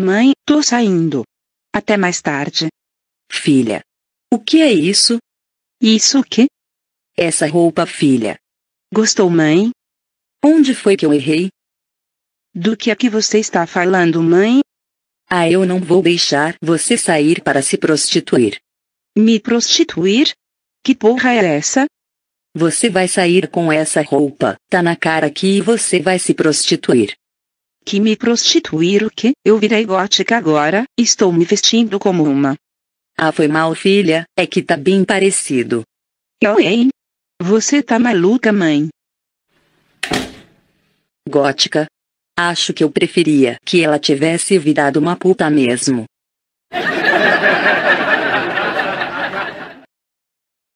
Mãe, tô saindo. Até mais tarde. Filha. O que é isso? Isso o quê? Essa roupa, filha. Gostou, mãe? Onde foi que eu errei? Do que é que você está falando, mãe? Ah, eu não vou deixar você sair para se prostituir. Me prostituir? Que porra é essa? Você vai sair com essa roupa, tá na cara aqui e você vai se prostituir que me prostituir o que? Eu virei gótica agora, estou me vestindo como uma. Ah, foi mal, filha, é que tá bem parecido. Eu, hein? Você tá maluca, mãe? Gótica. Acho que eu preferia que ela tivesse virado uma puta mesmo.